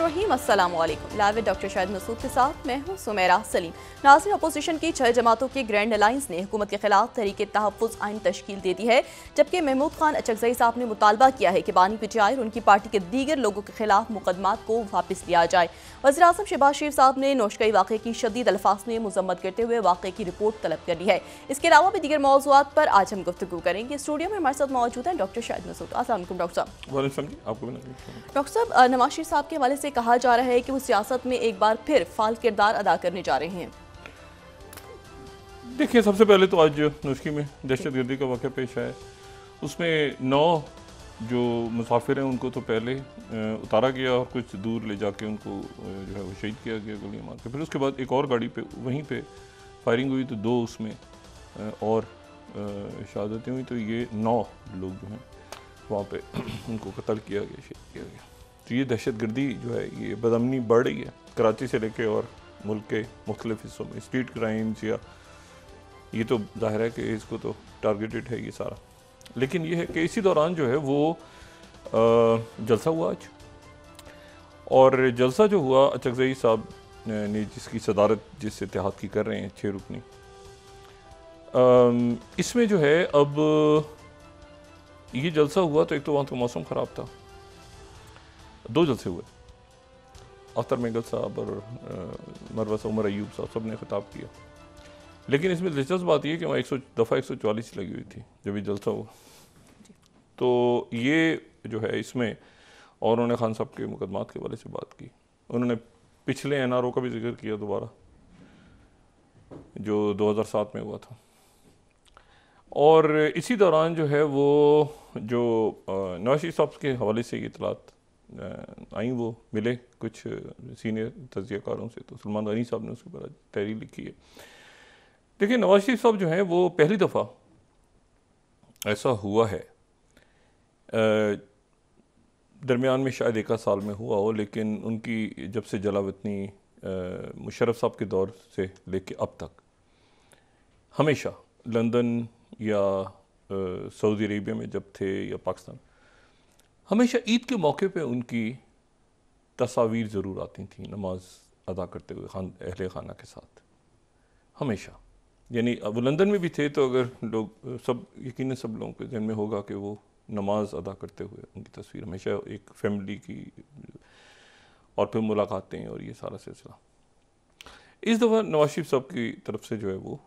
रहीम live doctor Shahid Masood के साथ मैं हूं सुमेरा सलीम नाजिर अपोजिशन की छह जमातों के ग्रैंड अलाइंस ने हुकूमत के खिलाफ तरीके तहफ़ आइन तश्कील दे दी है जबकि महमूद खान अचकजई साहब ने मुतालबा किया है कि बानी पिटाई और उनकी पार्टी के दीगर लोगों के खिलाफ मुकदमा को वापस लिया जाए वजी अजम शहबाज शरीफ साहब ने नौशकई वाक़े की शदीद अल्फाज में मजम्मत करते हुए वाक़े की रिपोर्ट तलब कर ली है इसके अलावा भी दीगर मौजूद पर आज हम गुफ्तु करेंगे स्टूडियो में हमारे साथ मौजूद हैं डॉक्टर शाहिद मसूद असल डॉक्टर साहब डॉक्टर साहब नवाज शरीफ साहब के हवाले से कहा जा रहा है कि वो सियासत में एक बार फिर फाल किरदार अदा करने जा रहे हैं देखिए सबसे पहले तो आज नुस्खी में दहशत गर्दी का वाक़ पेश आया उसमें नौ जो मुसाफिर हैं उनको तो पहले उतारा गया और कुछ दूर ले जाके उनको जो है वो शहीद किया गया गोलियाँ मार के फिर उसके बाद एक और गाड़ी पे वहीं पे फायरिंग हुई तो दो उसमें और शहादतें हुई तो ये नौ लोग जो हैं वहाँ पे उनको कत्ल किया गया शहीद किया गया तो ये दहशत गर्दी जो है ये बदमनी बढ़ रही है कराची से लेके और मुल्क के मुख्तलिफ हिस्सों में स्ट्रीट क्राइम्स या ये तो जाहिर है कि इसको तो टारगेटेड है ये सारा लेकिन ये है कि इसी दौरान जो है वो जलसा हुआ आज और जलसा जो हुआ अचकजई साहब ने जिसकी सदारत जिस इतिहाद की कर रहे हैं छः रुकनी इसमें जो है अब ये जलसा हुआ तो एक तो वहाँ का मौसम ख़राब था दो जलसे हुए अख्तर मेगल साहब और मरवा उमर अयूब साहब सब ने खिताब किया लेकिन इसमें दिलचस्प बात यह कि वहाँ एक सौ दफ़ा एक सौ चालीस लगी हुई थी जब ये जलसा हुआ तो ये जो है इसमें और उन्होंने खान साहब के मुकदमात के बारे से बात की उन्होंने पिछले एन आर ओ का भी जिक्र किया दोबारा जो 2007 में हुआ था और इसी दौरान जो है वो जो नवाशी साहब के हवाले से ये इतलात आई वो मिले कुछ सीनियर तजियाकारों से तो सलमान गनी साहब ने उसके ऊपर तहरीर लिखी है देखिए नवाज शरीफ साहब जो हैं वो पहली दफ़ा ऐसा हुआ है दरमियान में शायद एक साल में हुआ हो लेकिन उनकी जब से जलावतनी मुशरफ साहब के दौर से लेके अब तक हमेशा लंदन या सऊदी अरेबिया में जब थे या पाकिस्तान हमेशा ईद के मौके पे उनकी तस्वीर ज़रूर आती थी नमाज अदा करते हुए खान अहल खाना के साथ हमेशा यानी अब लंदन में भी थे तो अगर लोग सब यकीन सब लोगों के जहन में होगा कि वो नमाज अदा करते हुए उनकी तस्वीर हमेशा एक फैमिली की और फिर मुलाकातें और ये सारा सिलसिला इस दफ़ा नवाज शरीफ साहब की तरफ से जो है वो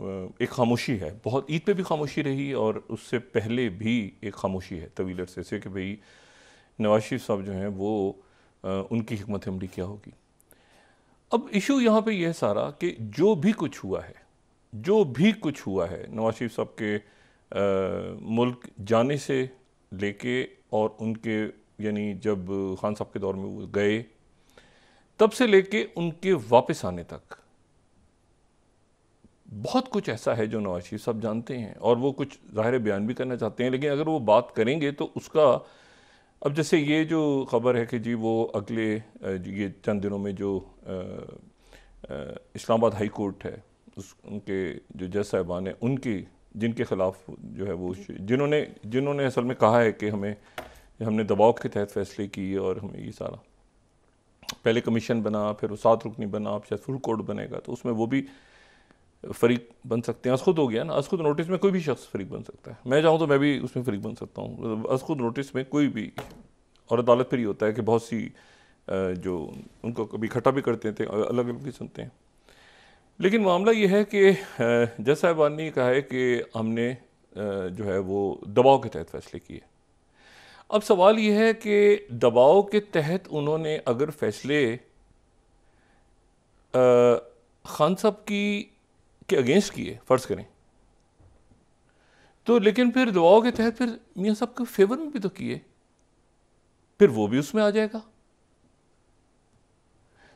एक खामोशी है बहुत ईद पे भी खामोशी रही और उससे पहले भी एक खामोशी है तवील अरसे से कि भाई नवाज शरीफ साहब जो हैं वो उनकी हमत अमली क्या होगी अब इशू यहाँ पे यह है सारा कि जो भी कुछ हुआ है जो भी कुछ हुआ है नवाज शरीफ साहब के आ, मुल्क जाने से लेके और उनके यानी जब खान साहब के दौर में वो गए तब से लेके उनके वापस आने तक बहुत कुछ ऐसा है जो नवाज शरीफ साहब जानते हैं और वो कुछ ज़ाहिर बयान भी करना चाहते हैं लेकिन अगर वो बात करेंगे तो उसका अब जैसे ये जो ख़बर है कि जी वो अगले ये चंद दिनों में जो इस्लामाबाद हाई कोर्ट है उस उनके जो जज साहबान हैं उनकी जिनके ख़िलाफ़ जो है वो जिन्होंने जिन्होंने असल में कहा है कि हमें हमने दबाव के तहत फैसले किए और हमें ये सारा पहले कमीशन बना फिर वो सात रुकनी बना अब शायद फुल कोर्ट बनेगा तो उसमें वो भी फरीक बन सकते हैं खुद हो गया ना खुद नोटिस में कोई भी शख्स फरीक बन सकता है मैं जाऊँ तो मैं भी उसमें फरीक बन सकता हूँ असखुद नोटिस में कोई भी और अदालत पर ही होता है कि बहुत सी जो उनको कभी इकट्ठा भी करते थे अलग अलग भी सुनते हैं लेकिन मामला यह है कि जज साहबान ने कहा है कि हमने जो है वो दबाव के तहत फैसले किए अब सवाल यह है कि दबाव के तहत उन्होंने अगर फैसले खान साहब की के अगेंस्ट किए फ़र्ज़ करें तो लेकिन फिर दुआओं के तहत फिर मियाँ साहब के फेवर में भी तो किए फिर वो भी उसमें आ जाएगा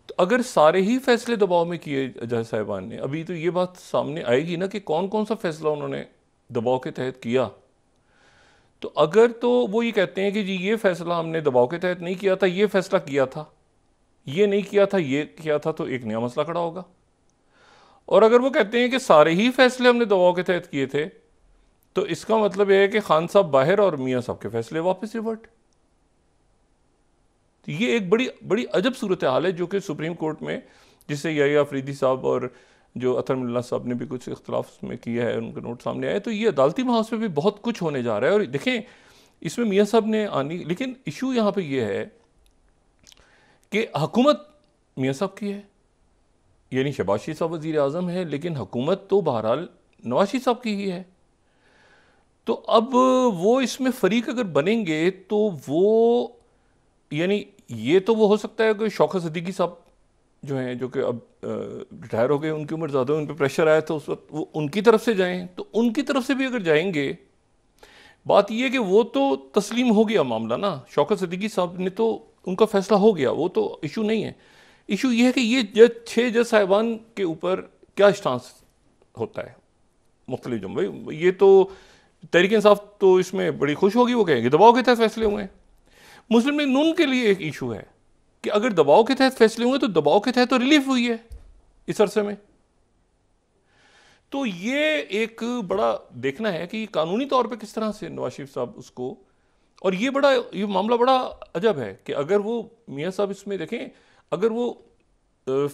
तो अगर सारे ही फैसले दबाव में किए जज साहिबान ने अभी तो ये बात सामने आएगी ना कि कौन कौन सा फैसला उन्होंने दबाव के तहत किया तो अगर तो वो ये कहते हैं कि जी ये फैसला हमने दबाव के तहत नहीं किया था ये फैसला किया था ये नहीं किया था ये किया था तो एक नया मसला खड़ा होगा और अगर वो कहते हैं कि सारे ही फैसले हमने दवाओं के तहत किए थे तो इसका मतलब यह है कि खान साहब बाहर और मियाँ साहब के फैसले वापस रिवर्ट तो ये एक बड़ी बड़ी अजब सूरत हाल है जो कि सुप्रीम कोर्ट में जिससे या अफरीदी साहब और जो अतर साहब ने भी कुछ इख्तलाफ में किया है उनके नोट सामने आए तो ये अदालती पर भी बहुत कुछ होने जा रहा है और देखें इसमें मियाँ साहब ने आनी लेकिन इशू यहाँ पर यह है कि हकूमत मियाँ साहब की है यानी शबाशी साहब वज़ी अजम है लेकिन हुकूमत तो बहरहाल नवाशी साहब की ही है तो अब वो इसमें फरीक अगर बनेंगे तो वो यानी ये तो वो हो सकता है कि शौकत सदीकी साहब जो हैं जो कि अब रिटायर हो गए उनकी उम्र ज़्यादा उन पर प्रेशर आया था उस वक्त वो उनकी तरफ से जाएं तो उनकी तरफ से भी अगर जाएंगे बात ये कि वो तो तस्लीम हो गया मामला ना शौकत सदीकी साहब ने तो उनका फैसला हो गया वो तो इशू नहीं है इशू ये है कि ये जज छः जज साहिबान के ऊपर क्या स्टांस होता है मुख्तलि जम भाई ये तो तहरीक इंसाफ तो इसमें बड़ी खुश होगी वो कहेंगे दबाव के तहत फैसले हुए हैं मुस्लिम लीग नून के लिए एक इशू है कि अगर दबाव के तहत फैसले हुए तो दबाव के तहत तो रिलीफ हुई है इस अरसे में तो ये एक बड़ा देखना है कि कानूनी तौर पे किस तरह से नवाज शरीफ साहब उसको और ये बड़ा ये मामला बड़ा अजब है कि अगर वो मियाँ साहब इसमें देखें अगर वो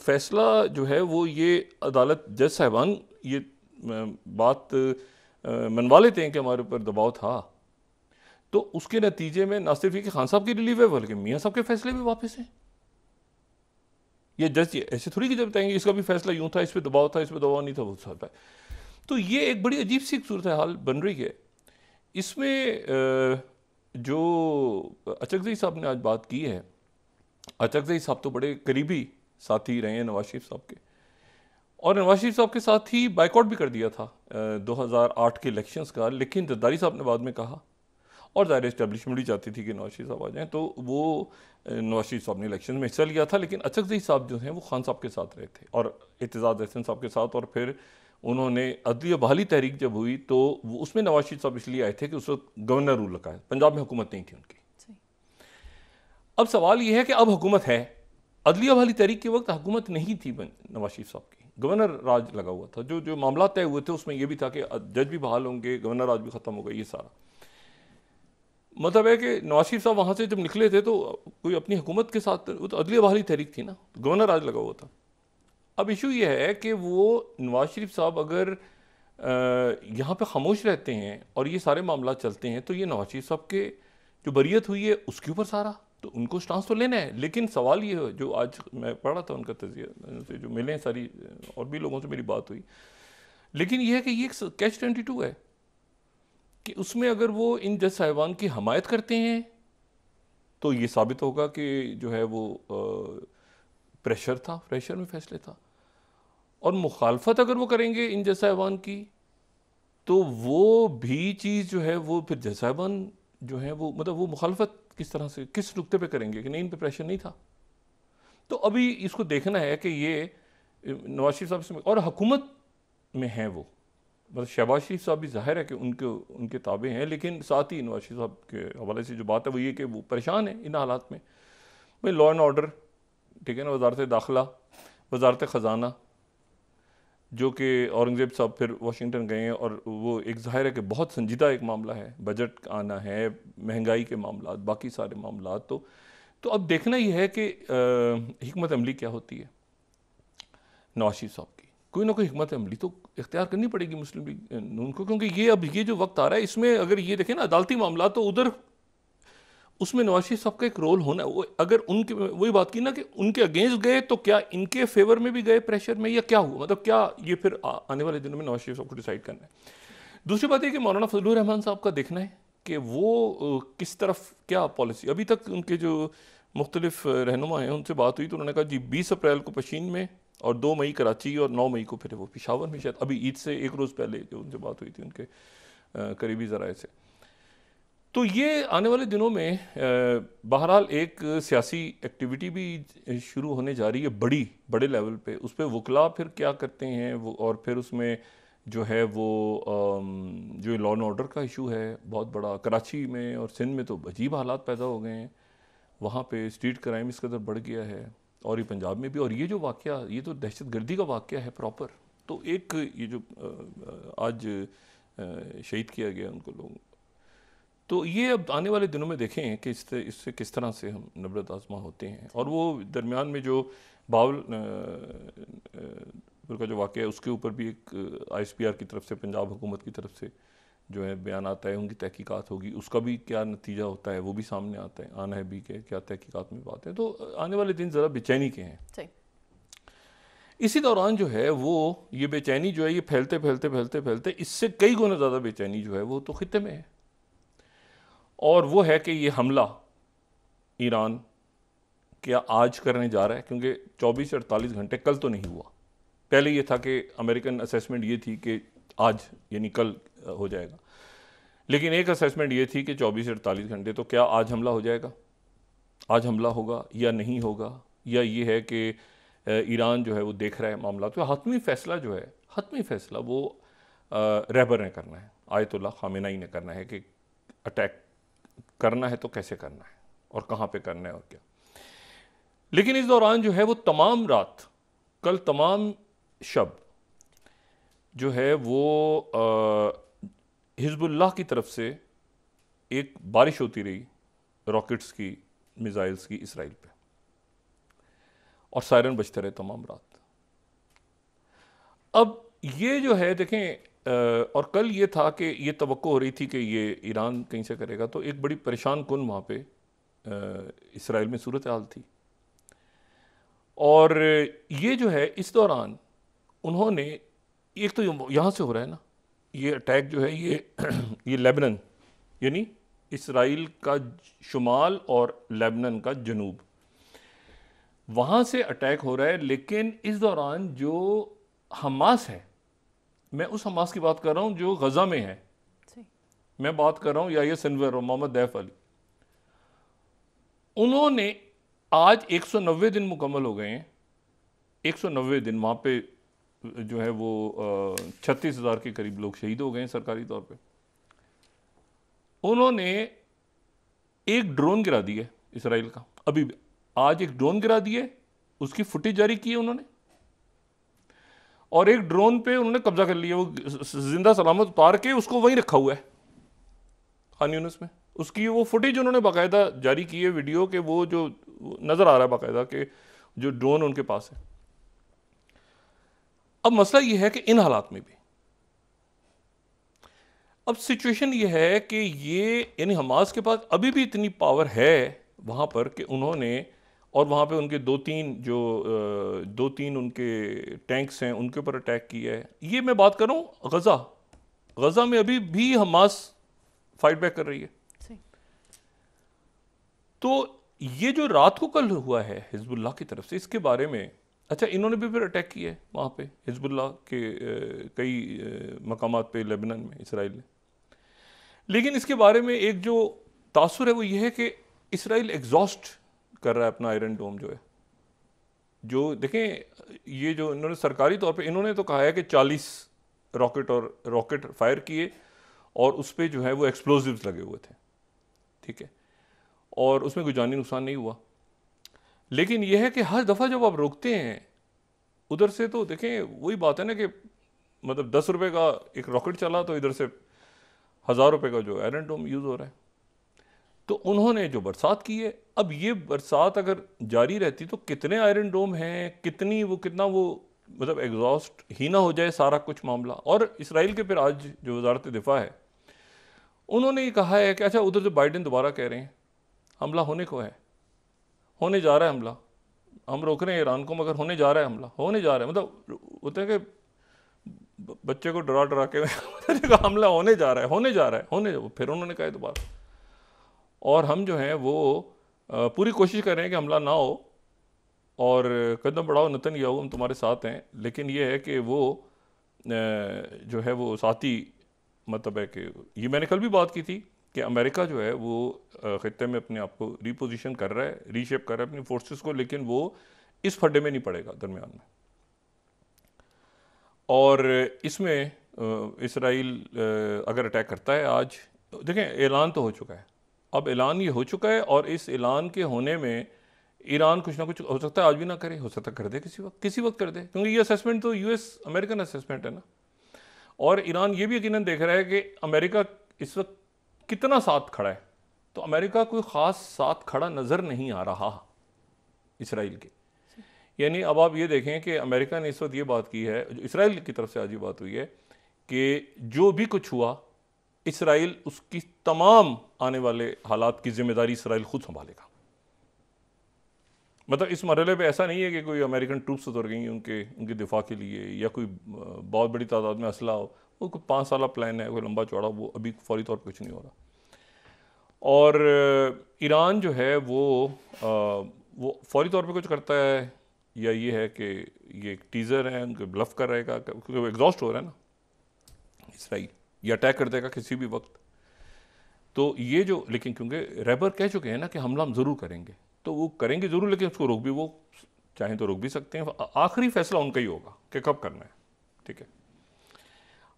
फैसला जो है वो ये अदालत जज साहबान ये बात मनवा लेते हैं कि हमारे ऊपर दबाव था तो उसके नतीजे में ना सिर्फ ये कि खान साहब की रिलीफ है बल्कि मियाँ साहब के फैसले भी वापस हैं ये जज ऐसे थोड़ी कि जब बताएंगे इसका भी फैसला यूँ था इस पर दबाव था इस पर दबाव नहीं था वो तो सब है तो ये एक बड़ी अजीब सी सूरत हाल बन रही है इसमें जो अचक साहब ने आज बात की है अचक जई साहब तो बड़े करीबी साथी रहे हैं नवाज शरीफ साहब के और नवाज शरीफ साहब के साथ ही बाइकआउट भी कर दिया था दो हज़ार आठ के इलेक्शंस का लेकिन जद्दारी साहब ने बाद में कहा और ज़ाहिर इस्टेबलिशमेंट ही चाहती थी कि नवाज शरीफ साहब आ जाएँ तो वो नवाज शरीफ साहब ने इलेक्शन में हिस्सा लिया था लेकिन अचक जई साहब जो हैं वो खान साहब के साथ रहे थे और एतजाज़ अहसन साहब के साथ और फिर उन्होंने अदली बहाली तहरीक जब हुई तो उसमें नवाज शरीफ साहब इसलिए आए थे कि उस वक्त गवर्नर रूल लगाए पंजाब में हुकूमत नहीं थी उनकी अब सवाल यह है कि अब हुकूमत है अदलिया वाली तहरीक के वक्त हुकूमत नहीं थी नवाज शरीफ साहब की गवर्नर राज लगा हुआ था जो जो मामला तय हुए थे उसमें यह भी था कि जज भी बहाल होंगे गवर्नर राज भी ख़त्म होगा ये सारा मतलब है कि नवाज शरीफ साहब वहाँ से जब निकले थे तो कोई अपनी हुकूमत के साथ वो तो अदलिया बहाली तहरीक थी ना तो गवर्नर राज लगा हुआ था अब इशू यह है कि वो नवाज शरीफ साहब अगर यहाँ पे खामोश रहते हैं और ये सारे मामला चलते हैं तो ये नवाज शरीफ साहब के जो बरीत हुई है उसके ऊपर सारा तो उनको स्टांस तो लेना है लेकिन सवाल ये है जो आज मैं पढ़ रहा था उनका तजिया उनसे जो मिले हैं सारी और भी लोगों से मेरी बात हुई लेकिन यह है कि ये एक कैच ट्वेंटी टू है कि उसमें अगर वो इन जज साहिबान की हमायत करते हैं तो ये साबित होगा कि जो है वो प्रेशर था प्रेशर में फैसले था और मुखालफत अगर वो करेंगे इन जज साहिबान की तो वो भी चीज़ जो है वो फिर जज साहिबान जो है वो मतलब वो मुखालफत किस तरह से किस नुकते पे करेंगे कि नहीं इन पर प्रेशर नहीं था तो अभी इसको देखना है कि ये नवाज शरीफ साहब से और हकूमत में हैं वो मतलब शहबाज शरीफ साहब भी जाहिर है कि उनके उनके ताबे हैं लेकिन साथ ही नवाज शरीफ साहब के हवाले से जो बात है वो ये कि वो परेशान है इन हालात में भाई लॉ एंड ऑर्डर ठीक है ना वजारत दाखिला वजारत ख़जाना जो कि औरंगज़ेब साहब फिर वाशिंगटन गए और वो एक ज़ाहिर है कि बहुत संजीदा एक मामला है बजट आना है महंगाई के मामला बाकी सारे मामला तो तो अब देखना ही है कि हमत अमली क्या होती है नवाशी साहब की कोई ना कोई हमत अमली तो इख्तियार करनी पड़ेगी मुस्लिम लीग नून को क्योंकि ये अब ये जो वक्त आ रहा है इसमें अगर ये देखें ना अदालती मामला तो उधर उसमें नवाज शरीफ साहब का एक रोल होना वो अगर उनके वही बात की ना कि उनके अगेंस्ट गए तो क्या इनके फेवर में भी गए प्रेशर में या क्या हुआ मतलब क्या ये फिर आ, आने वाले दिनों में नवाज शरीफ साहब को डिसाइड करना है दूसरी बात यह कि मौलाना फजल रहमान साहब का देखना है कि वो किस तरफ क्या पॉलिसी अभी तक उनके जो मुख्तलिफ रहनुमा हैं उनसे बात हुई तो उन्होंने कहा जी बीस अप्रैल को पशीन में और दो मई कराची और नौ मई को फिर वो पिशावर में शायद अभी ईद से एक रोज़ पहले जो उनसे बात हुई थी उनके करीबी ज़राए से तो ये आने वाले दिनों में बहरहाल एक सियासी एक्टिविटी भी शुरू होने जा रही है बड़ी बड़े लेवल पे उस पर वकला फिर क्या करते हैं वो और फिर उसमें जो है वो जो लॉ एंड ऑर्डर का इशू है बहुत बड़ा कराची में और सिंध में तो अजीब हालात पैदा हो गए हैं वहाँ पे स्ट्रीट क्राइम इस कदर बढ़ गया है और ये पंजाब में भी और ये जो वाक़ ये तो दहशत गर्दी का वाक़ है प्रॉपर तो एक ये जो आज शहीद किया गया उनको लोग तो ये अब आने वाले दिनों में देखें कि इससे इससे किस तरह से हम नबरत आजमा होते हैं और वो दरमियान में जो बाउल का जो वाक़ है उसके ऊपर भी एक आई एस पी आर की तरफ से पंजाब हुकूमत की तरफ से जो है बयान आता है उनकी तहकीक़ात होगी उसका भी क्या नतीजा होता है वो भी सामने आता है आना है भी के क्या तहकीक़ात में बात है तो आने वाले दिन ज़रा बेचैनी के हैं इसी दौरान जो है वो ये बेचैनी जो है ये फैलते फैलते फैलते फैलते इससे कई गुना ज़्यादा बेचैनी जो है वो तो खत्े में है और वो है कि ये हमला ईरान क्या आज करने जा रहा है क्योंकि 24 अड़तालीस घंटे कल तो नहीं हुआ पहले ये था कि अमेरिकन असेसमेंट ये थी कि आज यानी कल हो जाएगा लेकिन एक असेसमेंट ये थी कि 24 अड़तालीस घंटे तो क्या आज हमला हो जाएगा आज हमला होगा या नहीं होगा या ये है कि ईरान जो है वो देख रहा है मामला तो हतमी फैसला जो है हतमी फैसला वो रहबर ने करना है आयतुल्ला खामिनाई ने करना है कि अटैक करना है तो कैसे करना है और कहाँ पे करना है और क्या लेकिन इस दौरान जो है वो तमाम रात कल तमाम शब जो है वो हिजबुल्लाह की तरफ से एक बारिश होती रही रॉकेट्स की मिज़ाइल्स की इसराइल पे और सायरन बजते रहे तमाम रात अब ये जो है देखें और कल ये था कि ये तो हो रही थी कि ये ईरान कहीं से करेगा तो एक बड़ी परेशान कन वहाँ पर इसराइल में सूरत हाल थी और ये जो है इस दौरान उन्होंने एक तो यहाँ से हो रहा है ना ये अटैक जो है ये ये लेबनन यानी इसराइल का शुमाल और लेबनन का जनूब वहाँ से अटैक हो रहा है लेकिन इस दौरान जो हमास है मैं उस हमास की बात कर रहा हूँ जो गज़ा में है मैं बात कर रहा हूँ या सनवर मोहम्मद दैफ अली उन्होंने आज 190 दिन मुकम्मल हो गए हैं 190 दिन वहाँ पे जो है वो छत्तीस हज़ार के करीब लोग शहीद हो गए हैं सरकारी तौर पे उन्होंने एक ड्रोन गिरा दिया इसराइल का अभी आज एक ड्रोन गिरा दिए उसकी फुटेज जारी की है उन्होंने और एक ड्रोन पे उन्होंने कब्जा कर लिया वो जिंदा सलामत उतार के उसको वहीं रखा हुआ है खान यूनस में उसकी वो फुटेज उन्होंने बाकायदा जारी की है वीडियो के वो जो नज़र आ रहा है बाकायदा के जो ड्रोन उनके पास है अब मसला ये है कि इन हालात में भी अब सिचुएशन ये है कि ये यानी हमास के पास अभी भी इतनी पावर है वहाँ पर कि उन्होंने और वहाँ पे उनके दो तीन जो दो तीन उनके टैंक्स हैं उनके ऊपर अटैक किया है ये मैं बात करूँ गज़ा गज़ा में अभी भी हमास फाइट बैक कर रही है तो ये जो रात को कल हुआ है हिजबुल्लाह की तरफ से इसके बारे में अच्छा इन्होंने भी फिर अटैक किया है वहाँ पे हिजबुल्लाह के कई मकाम पे लेबनन में इसराइल ने लेकिन इसके बारे में एक जो तासर है वो ये है कि इसराइल एग्जॉस्ट कर रहा है अपना आयरन डोम जो है जो देखें ये जो इन्होंने सरकारी तौर पे इन्होंने तो कहा है कि 40 रॉकेट और रॉकेट फायर किए और उस पर जो है वो एक्सप्लोजिव्स लगे हुए थे ठीक है और उसमें कोई जानी नुकसान नहीं हुआ लेकिन यह है कि हर दफ़ा जब आप रोकते हैं उधर से तो देखें वही बात है ना कि मतलब दस रुपये का एक रॉकेट चला तो इधर से हज़ार रुपये का जो एरन डोम यूज़ हो रहा है तो उन्होंने जो बरसात की है अब ये बरसात अगर जारी रहती तो कितने आयरन डोम हैं कितनी वो कितना वो मतलब एग्जॉस्ट ही ना हो जाए सारा कुछ मामला और इसराइल के फिर आज जो वजारत दिफा है उन्होंने ये कहा है कि अच्छा उधर से बाइडन दोबारा कह रहे हैं हमला होने को है होने जा रहा है हमला हम रोक रहे हैं ईरान को मगर होने जा रहा है हमला होने जा रहा है मतलब होते हैं कि बच्चे को डरा डरा के हमला होने जा रहा है होने जा रहा है होने जा फिर उन्होंने कहा दोबारा और हम जो हैं वो पूरी कोशिश कर रहे हैं कि हमला ना हो और कदम बढ़ाओ नतन या हम तुम्हारे साथ हैं लेकिन ये है कि वो जो है वो साथी मतलब है कि ये मैंने कल भी बात की थी कि अमेरिका जो है वो ख़त्े में अपने आप को रिपोजिशन कर रहा है रीशेप कर रहा है अपनी फोर्सेस को लेकिन वो इस फड्डे में नहीं पड़ेगा दरमियान में और इसमें इसराइल अगर अटैक करता है आज तो देखें ऐलान तो हो चुका है अब ऐलान ये हो चुका है और इस ऐलान के होने में ईरान कुछ ना कुछ हो सकता है आज भी ना करे हो सकता है कर दे किसी वक्त किसी वक्त कर दे क्योंकि ये असेसमेंट तो यूएस अमेरिकन असेसमेंट है ना और ईरान ये भी यकीन देख रहा है कि अमेरिका इस वक्त कितना साथ खड़ा है तो अमेरिका कोई ख़ास साथ खड़ा नज़र नहीं आ रहा इसराइल के यानी अब आप ये देखें कि अमेरिका ने इस वक्त ये बात की है इसराइल की तरफ से आज ये बात हुई है कि जो भी कुछ हुआ इसराइल उसकी तमाम आने वाले हालात की जिम्मेदारी इसराइल खुद संभालेगा मतलब इस मरहले पे ऐसा नहीं है कि कोई अमेरिकन ट्रूप्स उतर गई उनके उनके दिफा के लिए या कोई बहुत बड़ी तादाद में असला हो वो कोई पाँच साल प्लान है कोई लंबा चौड़ा वो अभी फौरी तौर पर कुछ नहीं हो रहा और ईरान जो है वो आ, वो फौरी तौर पे कुछ करता है या ये है कि ये एक टीज़र है उनके ब्लफ कर रहेगा क्योंकि वो एग्जॉस्ट हो रहा है ना इसराइल ये अटैक कर देगा किसी भी वक्त तो ये जो लेकिन क्योंकि रैबर कह चुके हैं ना कि हमला हम ज़रूर करेंगे तो वो करेंगे ज़रूर लेकिन उसको रोक भी वो चाहें तो रोक भी सकते हैं आखिरी फैसला उनका ही होगा कि कब करना है ठीक है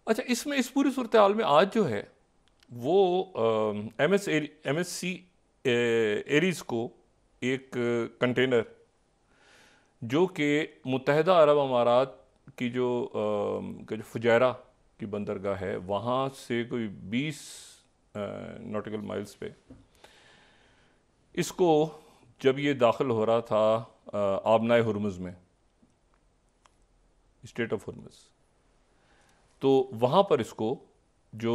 अच्छा इसमें इस पूरी सूरत हाल में आज जो है वो M S M S C Aries को एक कंटेनर जो कि मुतहदा अरब अमारात की जो जो फुजैरा की बंदरगाह है वहाँ से कोई 20 नॉटिकल माइल्स पे इसको जब ये दाखिल हो रहा था आबनाए हरमज़ में स्टेट ऑफ हरमज़ तो वहाँ पर इसको जो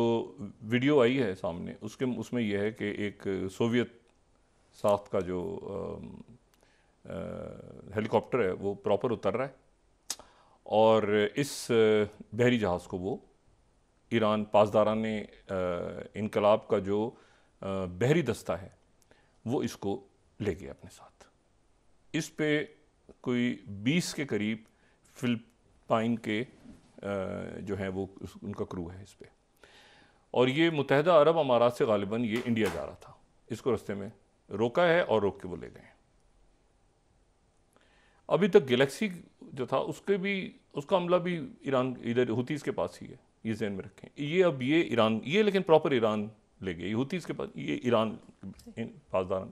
वीडियो आई है सामने उसके उसमें यह है कि एक सोवियत साथ का जो हेलीकॉप्टर है वो प्रॉपर उतर रहा है और इस बहरी जहाज़ को वो ईरान ने इनकलाब का जो बहरी दस्ता है वो इसको ले गया अपने साथ इस पे कोई बीस के करीब फिलपाइन के जो है वो उनका क्रू है इस पर और ये मुतहदा अरब अमारात से गालिबा ये इंडिया जा रहा था इसको रस्ते में रोका है और रोक के वो ले गए अभी तक गैलेक्सी जो था उसके भी उसका हमला भी ईरान इधर होती के पास ही है ये जहन में रखें ये अब ये ईरान ये लेकिन प्रॉपर ईरान ले गए हूतीस इसके पास ये ईरान पासदार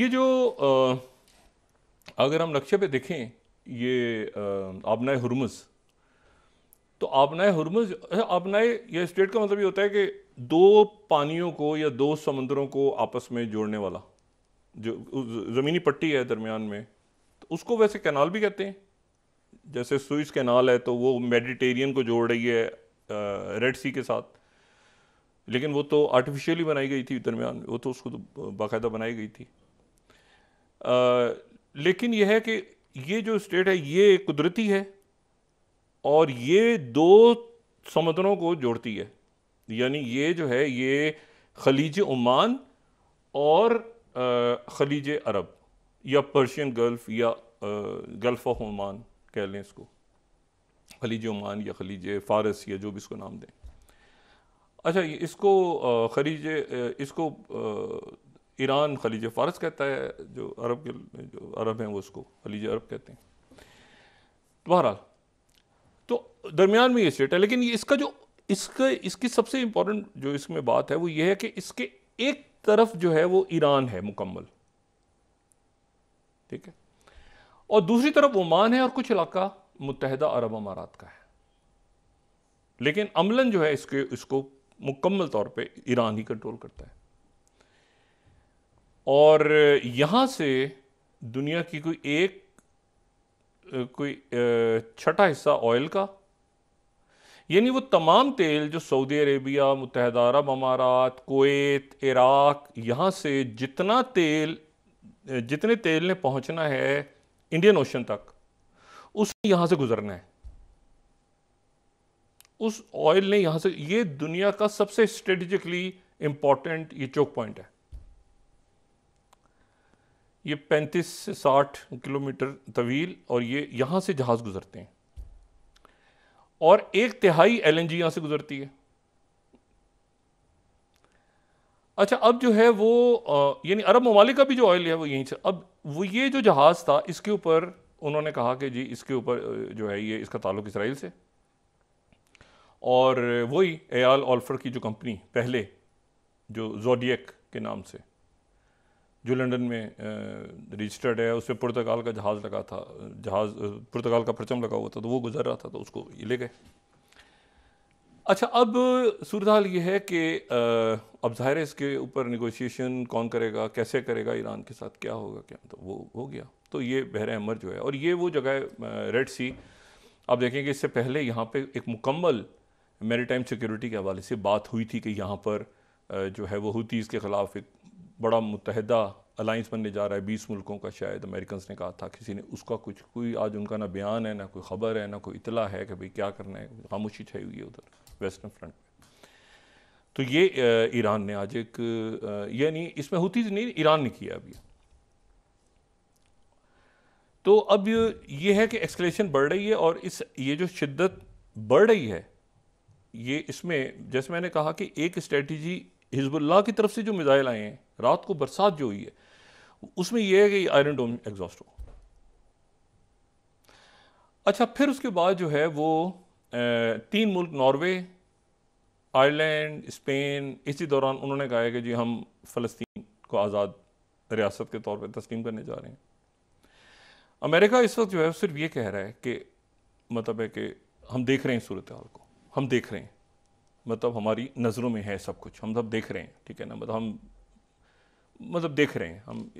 ये जो आ, अगर हम नक्शे पे देखें ये आबनाए हरमज़ तो आबनाए हरमज़ अच्छा, आबनाए या स्टेट का मतलब ये होता है कि दो पानियों को या दो समंदरों को आपस में जोड़ने वाला जो ज़मीनी पट्टी है दरमियान में तो उसको वैसे कैनाल भी कहते हैं जैसे सुइस कैनाल है तो वो मेडिटेरियन को जोड़ रही है रेड सी के साथ लेकिन वो तो आर्टिफिशियली बनाई गई थी दरमियान वो तो उसको तो बाकायदा बनाई गई थी आ, लेकिन यह है कि ये जो स्टेट है ये कुदरती है और ये दो समुद्रों को जोड़ती है यानी ये जो है ये खलीज ओमान और खलीज अरब या पर्शियन गल्फ या गल्फ ऑफ ओमान कह लें इसको खलीज ओमान या खलीज फ़ारस या जो भी इसको नाम दें अच्छा इसको खलीज इसको ईरान खलीज फ़ारस कहता है जो अरब के जो अरब हैं वो उसको खलीज अरब कहते हैं तो बहरहाल तो दरमियान में ये स्टेट है लेकिन ये इसका जो इसका इसकी सबसे इम्पोर्टेंट जो इसमें बात है वो ये है कि इसके एक तरफ जो है वो ईरान है मुकम्मल ठीक है और दूसरी तरफ ओमान है और कुछ इलाका मुतहदा अरब अमारात का है लेकिन अमलन जो है इसके इसको मुकम्मल तौर पे ईरान ही कंट्रोल करता है और यहाँ से दुनिया की कोई एक कोई छठा हिस्सा ऑयल का यानी वो तमाम तेल जो सऊदी अरेबिया मुतहदा अरब अमारात कोत इराक यहाँ से जितना तेल जितने तेल ने पहुँचना है इंडियन ओशन तक उसने यहां से गुजरना है उस ऑयल ने यहां से ये दुनिया का सबसे स्ट्रेटेजिकली इंपॉर्टेंट ये चौक पॉइंट है ये 35 से 60 किलोमीटर तवील और ये यहां से जहाज़ गुजरते हैं और एक तिहाई एलएनजी यहां से गुजरती है अच्छा अब जो है वो यानी अरब ममालिक का भी जो ऑयल है वो यहीं से अब वो ये जो जहाज़ था इसके ऊपर उन्होंने कहा कि जी इसके ऊपर जो है ये इसका ताल्लुक इसराइल से और वही एयाल ऑल्फर की जो कंपनी पहले जो जोडियक के नाम से जो लंदन में रजिस्टर्ड है उस पर पुर्तगाल का जहाज़ लगा था जहाज़ पुर्तगाल का परचम लगा हुआ था तो वो गुजर रहा था तो उसको ये ले गए अच्छा अब सूरत हाल ये है कि अब ज़ाहिर है इसके ऊपर निगोशिएशन कौन करेगा कैसे करेगा ईरान के साथ क्या होगा क्या तो वो हो गया तो ये बहर अमर जो है और ये वो जगह रेड सी आप देखेंगे इससे पहले यहाँ पे एक मुकम्मल मेरी टाइम सिक्योरिटी के हवाले से बात हुई थी कि यहाँ पर जो है वह हुतीज़ के ख़िलाफ़ एक बड़ा मुतहदा अलाइंस बनने जा रहा है बीस मुल्कों का शायद अमेरिकन ने कहा था किसी ने उसका कुछ कोई आज उनका ना बयान है ना कोई ख़बर है ना कोई इतला है कि भाई क्या करना है खामोशी छाई हुई है उधर वेस्टर्न फ्रंट पर तो ये ईरान ने आज एक यानी इसमें होती नहीं ईरान ने किया अभी तो अब ये है कि एक्सलेशन बढ़ रही है और इस ये जो शिद्दत बढ़ रही है ये इसमें जैसे मैंने कहा कि एक स्ट्रेटजी हिजबुल्लाह की तरफ से जो मिज़ाइल आए हैं रात को बरसात जो हुई है उसमें यह है कि आयरन डोम एग्जॉस्ट हो अच्छा फिर उसके बाद जो है वो तीन मुल्क नॉर्वे आयरलैंड स्पेन इसी दौरान उन्होंने कहा है कि जी हम फ़लस्तीन को आज़ाद रियासत के तौर पर तस्लीम करने जा रहे हैं अमेरिका इस वक्त जो है सिर्फ ये कह रहा है कि मतलब है कि हम देख रहे हैं सूरत हाल को हम देख रहे हैं मतलब हमारी नज़रों में है सब कुछ हम सब देख रहे हैं ठीक है ना मतलब हम मतलब देख रहे हैं हम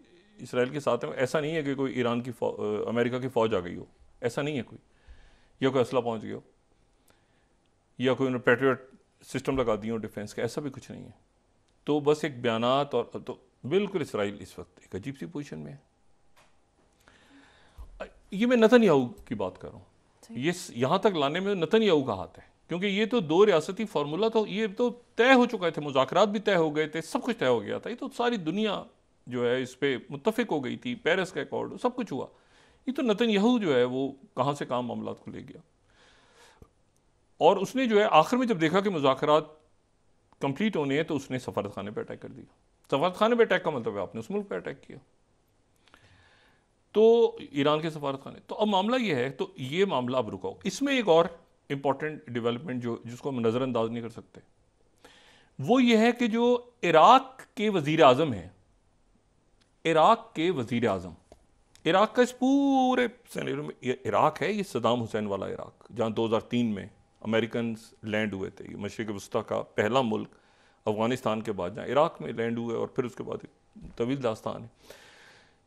इसराइल के साथ हैं ऐसा नहीं है कि कोई ईरान की अमेरिका की फ़ौज आ गई हो ऐसा नहीं है कोई या कोई असला पहुंच गया हो या कोई उन्होंने पेट्रियट सिस्टम लगा दिए हो डिफेंस का ऐसा भी कुछ नहीं है तो बस एक बयान और तो बिल्कुल इसराइल इस वक्त एक अजीब सी पोजिशन में है ये मैं नतन याहू की बात कर रहा हूँ ये यहाँ तक लाने में नतन याहू का हाथ है क्योंकि ये तो दो रियासती फार्मूला तो ये तो तय हो चुका थे मुजाकर भी तय हो गए थे सब कुछ तय हो गया था ये तो सारी दुनिया जो है इस पर मुतफिक हो गई थी पेरिस का अकॉर्ड सब कुछ हुआ ये तो नतन यहू जो है वो कहाँ से कहाँ मामला को ले गया और उसने जो है आखिर में जब देखा कि मुजाकर कंप्लीट होने हैं तो उसने सफारत खाने पर अटैक कर दिया सफारत खाने पर अटैक का मतलब है आपने उस मुल्क पर अटैक किया तो ईरान के सफारत खाने तो अब मामला यह है तो ये मामला अब रुकाओ इसमें एक और इम्पॉर्टेंट डेवलपमेंट जो जिसको हम नज़रअंदाज नहीं कर सकते वो ये है कि जो इराक़ के वज़ी अजम हैं इराक़ के वज़ी अजम इराक़ का इस पूरे सैनिटों में इराक़ है ये सदाम हुसैन वाला इराक़ जहाँ दो हज़ार तीन में अमेरिकन लैंड हुए थे मशरक़ वस्ती का पहला मुल्क अफ़गानिस्तान के बाद जहाँ इराक़ में लैंड हुए और फिर उसके बाद तवील दास्तान है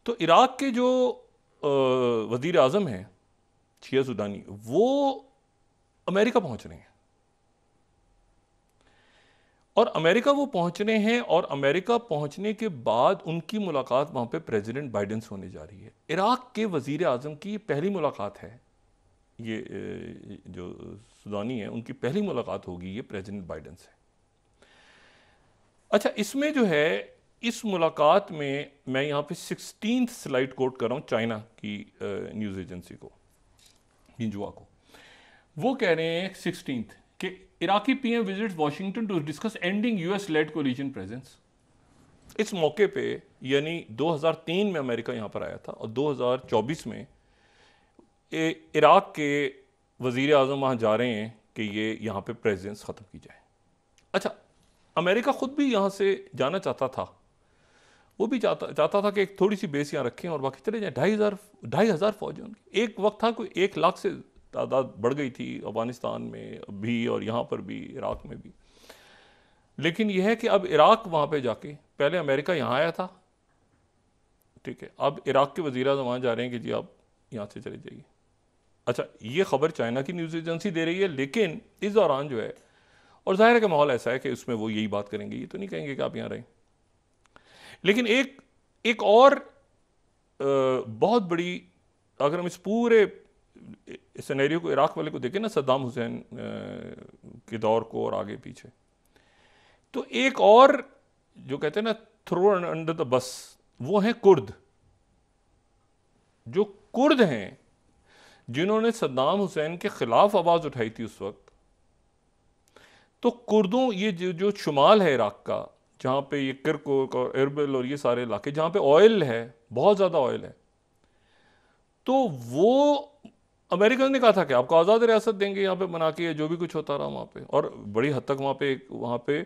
तो इराक़ के जो वज़ी अजम हैं छिया सुदानी वो अमेरिका पहुंच रहे हैं और अमेरिका वो पहुंच रहे हैं और अमेरिका पहुंचने के बाद उनकी मुलाकात वहां पे प्रेसिडेंट बाइडन से होने जा रही है इराक के वजीर आजम की पहली मुलाकात है ये जो सुदानी है उनकी पहली मुलाकात होगी ये प्रेसिडेंट बाइडेन से अच्छा इसमें जो है इस मुलाकात में मैं यहां पे सिक्सटीन स्लाइड कोट कर रहा हूं चाइना की न्यूज़ एजेंसी को इंजुआ को वो कह रहे हैं सिक्सटीन कि Iraqi PM visit Washington to discuss ending US को कोलिजन प्रेजेंस इस मौके पे यानी 2003 में अमेरिका यहाँ पर आया था और 2024 में इराक के वजीर अजम वहाँ जा रहे हैं कि ये यहाँ पे प्रेजेंस ख़त्म की जाए अच्छा अमेरिका ख़ुद भी यहाँ से जाना चाहता था वो भी चाहता चाहता था कि एक थोड़ी सी बेस यहाँ रखें और बाकी चले जाएँ ढाई हज़ार ढाई हज़ार फौज उनकी एक वक्त था कोई एक लाख से तादाद बढ़ गई थी अफ़गानिस्तान में भी और यहाँ पर भी इराक़ में भी लेकिन यह है कि अब इराक़ वहाँ पे जाके पहले अमेरिका यहाँ आया था ठीक है अब इराक़ के वजीर अजम वहाँ जा रहे हैं कि जी आप यहाँ से चले जाइए अच्छा ये खबर चाइना की न्यूज़ एजेंसी दे रही है लेकिन इस दौरान जो है और जाहिर है कि माहौल ऐसा है कि उसमें वो यही बात करेंगे ये तो नहीं कहेंगे कि आप यहाँ रहें लेकिन एक एक और बहुत बड़ी अगर हम इस पूरे सनेरियो को इराक़ वाले को देखें ना सद्दाम हुसैन के दौर को और आगे पीछे तो एक और जो कहते हैं ना थ्रो अंडर द बस वो हैं कुर्द जो कुर्द हैं जिन्होंने सद्दाम हुसैन के ख़िलाफ़ आवाज़ उठाई थी उस वक्त तो कुर्दों ये जो जो शुमाल है इराक़ का जहाँ पे ये किरकोक और इरबिल और ये सारे इलाके जहाँ पे ऑयल है बहुत ज़्यादा ऑयल है तो वो अमेरिकन ने कहा था कि आपको आज़ाद रियासत देंगे यहाँ पे मना के जो भी कुछ होता रहा वहाँ पे और बड़ी हद तक वहाँ पे वहाँ पे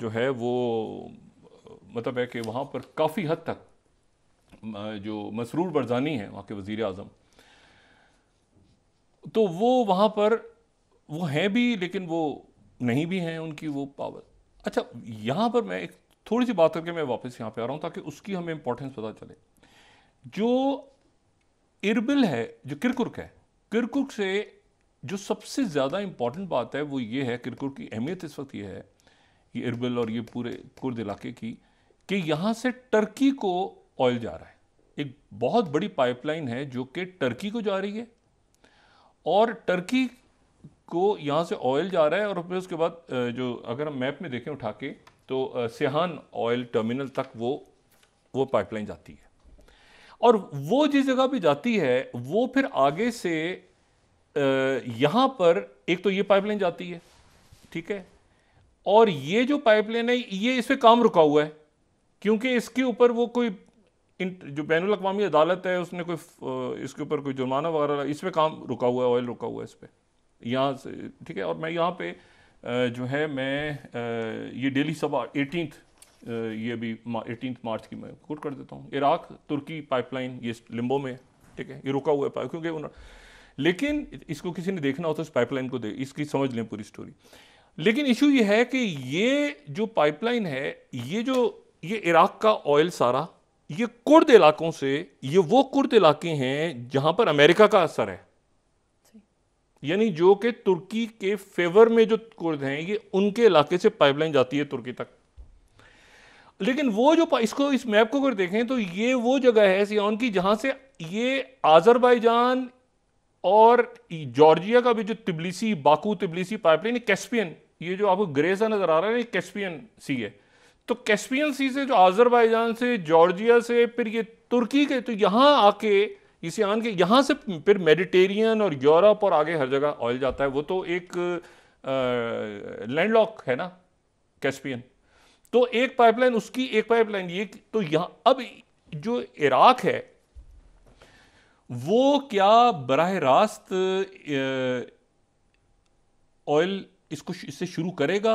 जो है वो मतलब है कि वहाँ पर काफ़ी हद तक जो मसरूर बरजानी है वहाँ के वज़ी अजम तो वो वहाँ पर वो हैं भी लेकिन वो नहीं भी हैं उनकी वो पावर अच्छा यहाँ पर मैं एक थोड़ी सी बात करके मैं वापस यहाँ पे आ रहा हूँ ताकि उसकी हमें इम्पोर्टेंस पता चले जो इरबिल है जो किरकुक है किरकुक से जो सबसे ज़्यादा इम्पॉर्टेंट बात है वो ये है किरकुक की अहमियत इस वक्त ये है ये इरबिल और ये पूरे कुर्द इलाके की कि यहाँ से टर्की को ऑयल जा रहा है एक बहुत बड़ी पाइपलाइन है जो कि टर्की को जा रही है और टर्की को यहाँ से ऑयल जा रहा है और फिर उसके बाद जो अगर हम मैप में देखें उठा के तो सेहान ऑयल टर्मिनल तक वो वो पाइपलाइन जाती है और वो जिस जगह पे जाती है वो फिर आगे से यहाँ पर एक तो ये पाइपलाइन जाती है ठीक है और ये जो पाइपलाइन है ये इस पर काम रुका हुआ है क्योंकि इसके ऊपर वो कोई जो बैन अवी अदालत है उसने कोई इसके ऊपर कोई जुर्माना वगैरह इस पर काम रुका हुआ है ऑयल रुका हुआ है इस पर यहाँ से ठीक है और मैं यहाँ पे जो है मैं ये डेली सभा एटीनथ ये भी एटीन मार्च की मैं कोट कर देता हूँ इराक तुर्की पाइपलाइन ये लिम्बो में ठीक है ये रुका हुआ है क्योंकि उन लेकिन इसको किसी ने देखना हो तो इस पाइपलाइन को दे इसकी समझ लें पूरी स्टोरी लेकिन इशू ये है कि ये जो पाइपलाइन है ये जो ये इराक का ऑयल सारा ये कुर्द इलाकों से ये वो कुर्द इलाके हैं जहां पर अमेरिका का असर है यानी जो कि तुर्की के फेवर में जो कुर्द हैं ये उनके इलाके से पाइपलाइन जाती है तुर्की तक लेकिन वो जो इसको इस मैप को अगर देखें तो ये वो जगह है सियान की जहाँ से ये आज़रबाईजान और जॉर्जिया का भी जो Tbilisi Baku Tbilisi pipeline Caspian ये जो आपको ग्रे सा नज़र आ रहा है ये कैस्पियन सी है तो कैस्पियन सी से जो आज़रबाईजान से जॉर्जिया से फिर ये तुर्की के तो यहाँ आके इसे आन के यहाँ से फिर मेडिटेरियन और यूरोप और आगे हर जगह ऑयल जाता है वो तो एक लैंडलॉक है ना कैस्पियन तो एक पाइपलाइन उसकी एक पाइपलाइन ये तो यहां अब जो इराक है वो क्या बरह रास्त ऑयल इसको इससे शुरू करेगा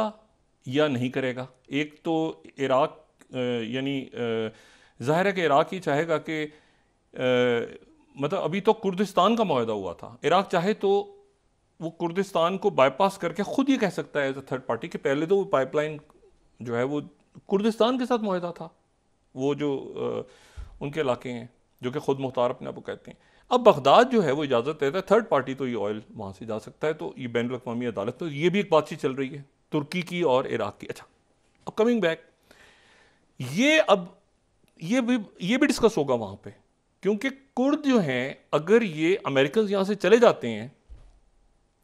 या नहीं करेगा एक तो इराक यानी ज़ाहिर है कि इराक ही चाहेगा कि मतलब अभी तो कुर्दिस्तान का माहदा हुआ था इराक चाहे तो वो कुर्दिस्तान को बाईपास करके ख़ुद ये कह सकता है एज अ थर्ड पार्टी कि पहले तो वो पाइपलाइन जो है वो कुर्दिस्तान के साथ माहा था वो जो उनके इलाके हैं जो कि ख़ुद मुख्तार अपने आप को कहते हैं अब बगदाद जो है वो इजाज़त देता है थर्ड पार्टी तो ये ऑयल वहाँ से जा सकता है तो ये बैन अवी अदालत तो ये भी एक बातचीत चल रही है तुर्की की और इराक़ की अच्छा अब कमिंग बैक ये अब ये भी ये भी डिस्कस होगा वहाँ पे क्योंकि कुर्द जो हैं अगर ये अमेरिकन यहाँ से चले जाते हैं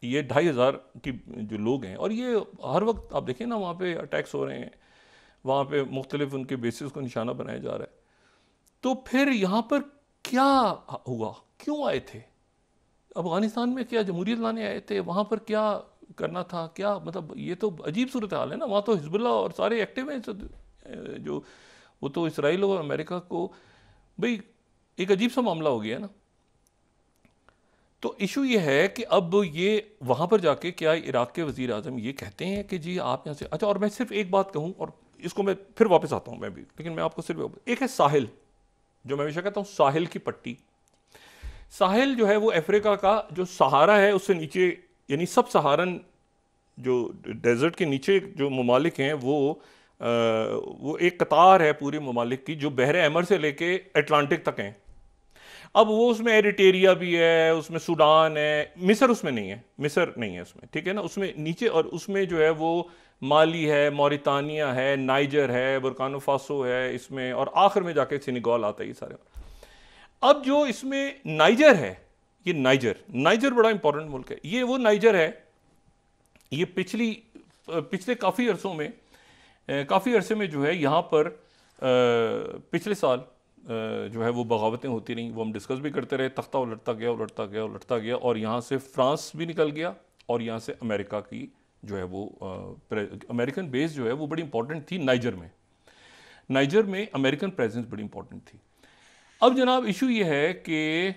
ये ढाई हज़ार की जो लोग हैं और ये हर वक्त आप देखें ना वहाँ पे अटैक्स हो रहे हैं वहाँ पे मुख्तलिफ उनके बेसिस को निशाना बनाया जा रहा है तो फिर यहाँ पर क्या हुआ क्यों आए थे अफगानिस्तान में क्या जमहूरियत लाने आए थे वहाँ पर क्या करना था क्या मतलब ये तो अजीब सूरत हाल है ना वहाँ तो हिजबुल्ला और सारे एक्टिव हैं जो वो तो इसराइल और अमेरिका को भाई एक अजीब सा मामला हो गया ना तो इशू ये है कि अब ये वहाँ पर जाके क्या इराक़ के वज़ी अजम ये कहते हैं कि जी आप यहाँ से अच्छा और मैं सिर्फ एक बात कहूँ और इसको मैं फिर वापस आता हूँ मैं भी लेकिन मैं आपको सिर्फ एक है साहिल जो मैं हमेशा कहता हूँ साहिल की पट्टी साहिल जो है वो अफ्रीका का जो सहारा है उससे नीचे यानी सब सहारन जो डेजर्ट के नीचे जो ममालिक हैं वो आ, वो एक कतार है पूरे ममालिक की जो बहर अमर से लेके अटलांटिक तक हैं अब वो उसमें एरिटेरिया भी है उसमें सूडान है मिसर उसमें नहीं है मिसर नहीं है उसमें ठीक है ना उसमें नीचे और उसमें जो है वो माली है मोरितानिया है नाइजर है बुरकानो फासो है इसमें और आखिर में जाके सिनिगॉल आता है ये सारे अब जो इसमें नाइजर है ये नाइजर नाइजर बड़ा इंपॉर्टेंट मुल्क है ये वो नाइजर है ये पिछली पिछले काफ़ी अरसों में काफ़ी अरसे में जो है यहाँ पर पिछले साल जो है वो बगावतें होती रहीं वो हम डिस्कस भी करते रहे तख्ता उलटता गया उलटता गया उलटता गया और यहाँ से फ्रांस भी निकल गया और यहाँ से अमेरिका की जो है वो अमेरिकन बेस जो है वो बड़ी इंपॉर्टेंट थी नाइजर में नाइजर में अमेरिकन प्रेजेंस बड़ी इंपॉर्टेंट थी अब जनाब इशू ये है कि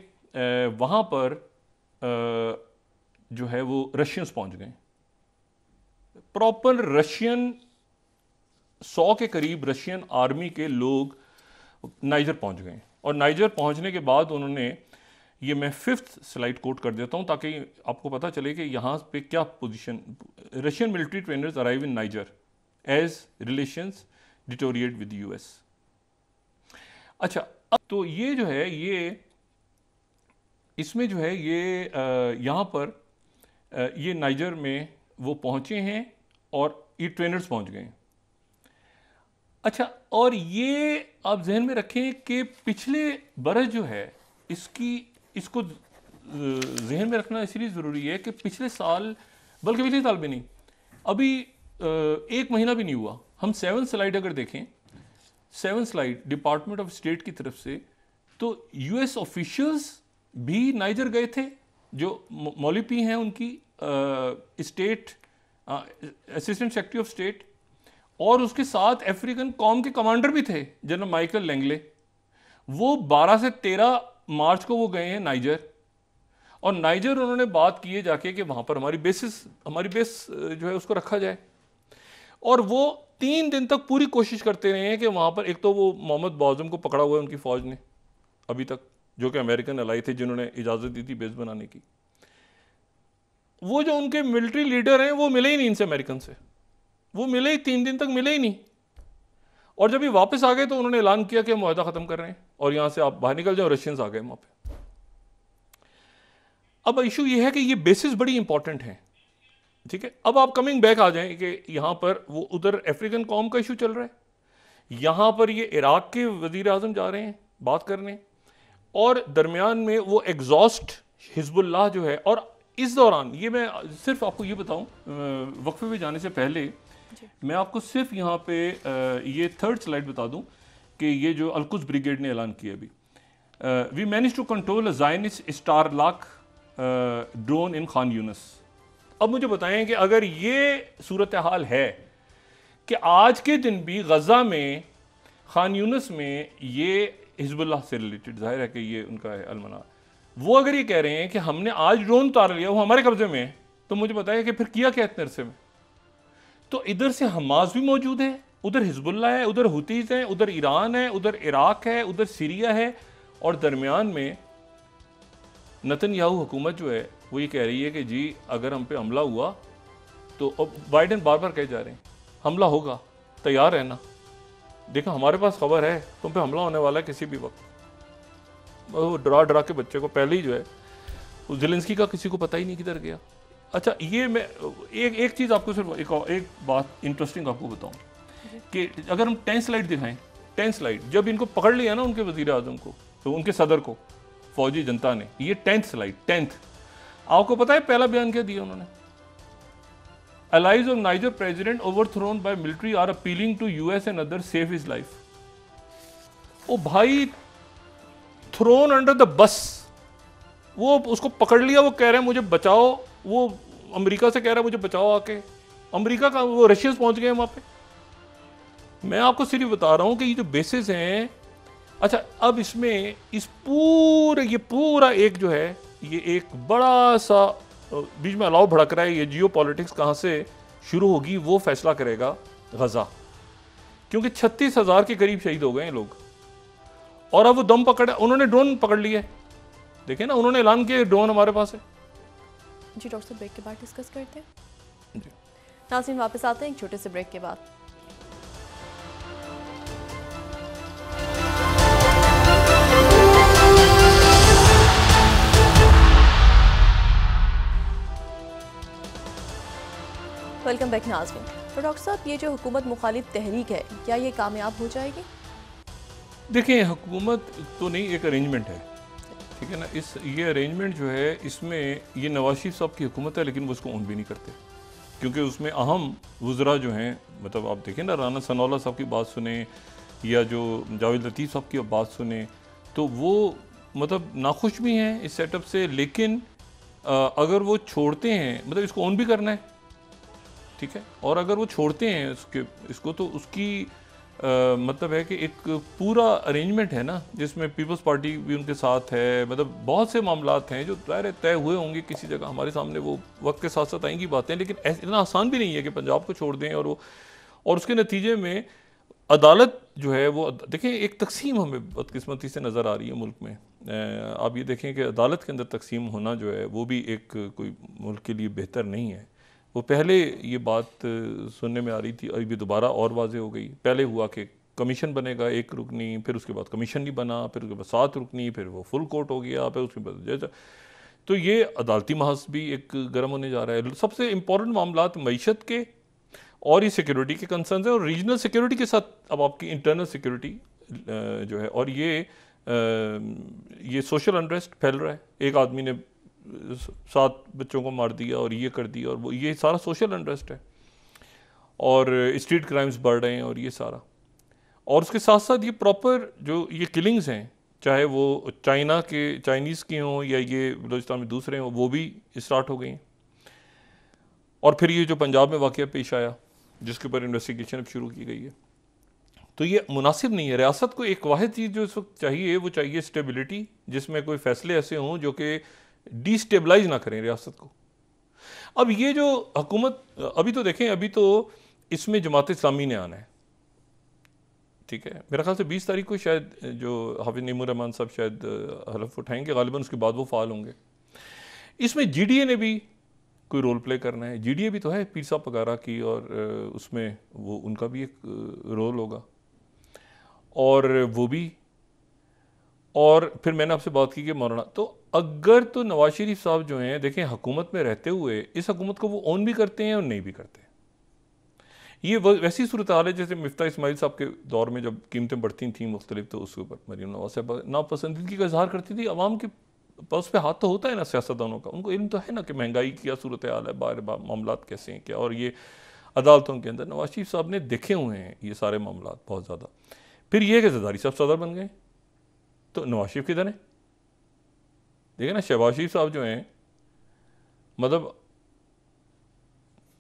वहाँ पर जो है वो रशियंस पहुँच गए प्रॉपर रशियन सौ के करीब रशियन आर्मी के लोग नाइजर पहुंच गए और नाइजर पहुंचने के बाद उन्होंने ये मैं फिफ्थ स्लाइड कोट कर देता हूं ताकि आपको पता चले कि यहाँ पे क्या position Russian military trainers arrive in Niger as relations deteriorate with US अच्छा अब तो ये जो है ये इसमें जो है ये यहाँ पर ये नाइजर में वो पहुँचे हैं और ये ट्रेनर्स पहुँच गए हैं अच्छा और ये आप जहन में रखें कि पिछले बरस जो है इसकी इसको जहन में रखना इसलिए ज़रूरी है कि पिछले साल बल्कि पिछले साल भी नहीं अभी एक महीना भी नहीं हुआ हम सेवन स्लाइड अगर देखें seven slide department of state की तरफ से तो यूएस ऑफिशियल्स भी नाइजर गए थे जो मौलिपी हैं उनकी state assistant secretary of state और उसके साथ अफ्रीकन कॉम के कमांडर भी थे जनरल माइकल लेंगले वो 12 से 13 मार्च को वो गए हैं नाइजर और नाइजर उन्होंने बात किए जाके कि वहाँ पर हमारी बेसिस हमारी बेस जो है उसको रखा जाए और वो तीन दिन तक पूरी कोशिश करते रहे हैं कि वहाँ पर एक तो वो मोहम्मद बाजम को पकड़ा हुआ है उनकी फ़ौज ने अभी तक जो कि अमेरिकन अलाई थे जिन्होंने इजाज़त दी थी बेस बनाने की वो जो उनके मिलिट्री लीडर हैं वो मिले ही नहीं इनसे अमेरिकन से वो मिले ही तीन दिन तक मिले ही नहीं और जब ये वापस आ गए तो उन्होंने ऐलान किया कि हम माहदा ख़त्म कर रहे हैं और यहाँ से आप बाहर निकल जाओ रशियंस आ गए वहाँ पे अब इशू ये है कि ये बेसिस बड़ी इंपॉर्टेंट है ठीक है अब आप कमिंग बैक आ जाएं कि यहाँ पर वो उधर अफ्रीकन कॉम का इशू चल रहा है यहाँ पर ये इराक़ के वजीर अजम जा रहे हैं बात करने और दरमियान में वो एग्जॉस्ट हिजबुल्लाह जो है और इस दौरान ये मैं सिर्फ आपको ये बताऊं वक्फे में जाने से पहले मैं आपको सिर्फ यहाँ पे ये थर्ड स्लाइड बता दूँ कि ये जो अलकुस ब्रिगेड ने ऐलान किया अभी we manage to control Zionist star lock drone in Khan Younis अब मुझे बताएं कि अगर ये सूरत हाल है कि आज के दिन भी गज़ा में खान यूनस में ये हिजबुल्ला से रिलेटेड जाहिर है कि ये उनका है अलमना वो अगर ये कह रहे हैं कि हमने आज ड्रोन उतार लिया वो हमारे कब्जे में है तो मुझे बताया कि फिर किया क्या इतने अरसे में तो इधर से हमास भी मौजूद है उधर हिजबुल्ला है उधर हुतीज है उधर ईरान है उधर इराक़ है उधर सीरिया है और दरमियान में नतन याहू हुकूमत जो है वो ये कह रही है कि जी अगर हम पे हमला हुआ तो अब बाइडन बार बार कह जा रहे हैं हमला होगा तैयार रहना देखो हमारे पास खबर है तुम पे हमला होने वाला है किसी भी वक्त वो डरा डरा के बच्चे को पहले ही जो है उस जिलेंसकी का किसी को पता ही नहीं किधर गया अच्छा ये मैं एक एक चीज़ आपको सिर्फ एक एक बात इंटरेस्टिंग आपको बताऊं कि अगर हम टेंस लाइट दिखाएं टेंस लाइट जब इनको पकड़ लिया ना उनके वजीर आजम को तो उनके सदर को फौजी जनता ने ये टेंथ स्लाइड टेंथ आपको पता है पहला बयान क्या दिया उन्होंने allies of Niger overthrown by military are appealing to US and other safe is life ओ भाई थ्रोन अंडर द बस वो उसको पकड़ लिया वो कह रहे हैं मुझे बचाओ वो अमेरिका से कह रहा है मुझे बचाओ आके अमेरिका का वो रशियंस पहुंच गए वहाँ पे मैं आपको सिर्फ बता रहा हूँ कि ये जो बेसिस हैं अच्छा अब इसमें इस पूरे ये पूरा एक जो है ये एक बड़ा सा बीच में अलाव भड़क रहा है ये जियो पॉलिटिक्स कहाँ से शुरू होगी वो फैसला करेगा गज़ा क्योंकि छत्तीस हज़ार के करीब शहीद हो गए हैं लोग और अब वो दम पकड़ उन्होंने ड्रोन पकड़ लिए देखे ना उन्होंने ऐलान किया ड्रोन हमारे पास है जी डॉक्टर साहब ब्रेक के बाद डिस्कस करते हैं जी नासिम वापस आते हैं एक छोटे से ब्रेक के बाद वेलकम बैक नाजमिन तो डॉक्टर साहब ये जो हुकूमत मुखालिफ तहरीक है क्या ये कामयाब हो जाएगी देखिए हुकूमत तो नहीं एक अरेंजमेंट है ठीक है ना इस ये अरेंजमेंट जो है इसमें ये नवाज शरीफ साहब की हुकूमत है लेकिन वो उसको ऑन भी नहीं करते क्योंकि उसमें अहम वज़रा जो हैं मतलब आप देखें ना राना सनौला साहब की बात सुने या जो जावेद लतीफ़ साहब की बात सुने तो वो मतलब नाखुश भी हैं इस सेटअप से लेकिन आ, अगर वो छोड़ते हैं मतलब इसको ऑन भी करना है ठीक है और अगर वो छोड़ते हैं उसके इसको तो उसकी मतलब है कि एक पूरा अरेंजमेंट है ना जिसमें पीपल्स पार्टी भी उनके साथ है मतलब बहुत से मामला हैं जो ज़ाहिर तय हुए होंगे किसी जगह हमारे सामने वो वक्त के साथ साथ आएंगी बातें लेकिन इतना आसान भी नहीं है कि पंजाब को छोड़ दें और वो और उसके नतीजे में अदालत जो है वो देखें एक तकसीम हमें बदकस्मती से नज़र आ रही है मुल्क में आप ये देखें कि अदालत के अंदर तकसीम होना जो है वो भी एक कोई मुल्क के लिए बेहतर नहीं है वो पहले ये बात सुनने में आ रही थी अभी दोबारा और वाजे हो गई पहले हुआ कि कमीशन बनेगा एक रुकनी फिर उसके बाद कमीशन नहीं बना फिर उसके बाद सात रुकनी फिर वो फुल कोर्ट हो गया फिर उसके बाद जैसा तो ये अदालती महाज भी एक गर्म होने जा रहा है सबसे इम्पोर्टेंट मामला मीशत के और ये सिक्योरिटी के कंसर्न हैं और रीजनल सिक्योरिटी के साथ अब आपकी इंटरनल सिक्योरिटी जो है और ये ये सोशल अनरेस्ट फैल रहा है एक आदमी ने सात बच्चों को मार दिया और ये कर दिया और वो ये सारा सोशल अनरेस्ट है और स्ट्रीट क्राइम्स बढ़ रहे हैं और ये सारा और उसके साथ साथ ये प्रॉपर जो ये किलिंग्स हैं चाहे वो चाइना के चाइनीज़ के हों या ये बलोचिस्तान में दूसरे हों वो भी स्टार्ट हो गई हैं और फिर ये जो पंजाब में वाक़ पेश आया जिसके ऊपर इन्वेस्टिगेशन अब शुरू की गई है तो ये मुनासिब नहीं है रियासत को एक वाद चीज़ जो इस वक्त चाहिए वो चाहिए स्टेबिलिटी जिसमें कोई फ़ैसले ऐसे हों जो कि डिस्टेबलाइज ना करें रियासत को अब ये जो हकूमत अभी तो देखें अभी तो इसमें जमात इस्लामी ने आना है ठीक है मेरा ख्याल से बीस तारीख को शायद जो हाफिज नीमर रहमान साहब शायद हलफ उठाएंगे गालिबा उसके बाद वो फाल होंगे इसमें जी डी ए ने भी कोई रोल प्ले करना है जी डी ए भी तो है पीर साहब पगारा की और उसमें वो उनका भी एक रोल होगा और वो भी और फिर मैंने आपसे बात की कि मौलाना तो अगर तो नवाज शरीफ साहब जो हैं देखें हुकूमत में रहते हुए इस हुकूमत को वो ऑन भी करते हैं और नहीं भी करते ये वैसी सूरत हाल है जैसे मफ्ता इसमाइल साहब के दौर में जब कीमतें बढ़ती थी मुख्तलिफ तो उसके ऊपर मरीम नवाज साहब नापसंदगी का इजहार करती थी आवाम के उस पर हाथ तो होता है ना सियासतदानों का उनको इल्म तो है ना कि महंगाई क्या सूरत हाल है बार बार मामला कैसे हैं क्या और ये अदालतों के अंदर नवाज शरीफ साहब ने देखे हुए हैं ये सारे मामला बहुत ज़्यादा फिर यह कि जदारी साहब सदर बन गए तो नवाज शरीफ किधर है देखिए ना शहबाज शरीफ साहब जो हैं मतलब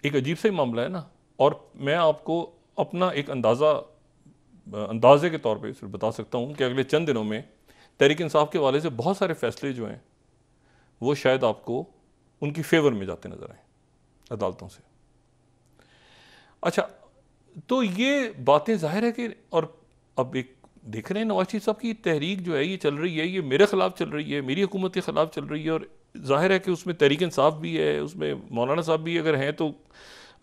एक अजीब सा ही मामला है ना और मैं आपको अपना एक अंदाज़ा अंदाजे के तौर पे सिर्फ बता सकता हूँ कि अगले चंद दिनों में तहरीक इंसाफ के वाले से बहुत सारे फैसले जो हैं वो शायद आपको उनकी फेवर में जाते नज़र आए अदालतों से अच्छा तो ये बातें जाहिर है कि और अब एक देख रहे हैं नवाज शरीफ साहब की तहरीक जो है ये चल रही है ये मेरे ख़िलाफ़ चल रही है मेरी हुकूमत के ख़िलाफ़ चल रही है और जाहिर है कि उसमें तहरीक इंसाफ भी है उसमें मौलाना साहब भी अगर हैं तो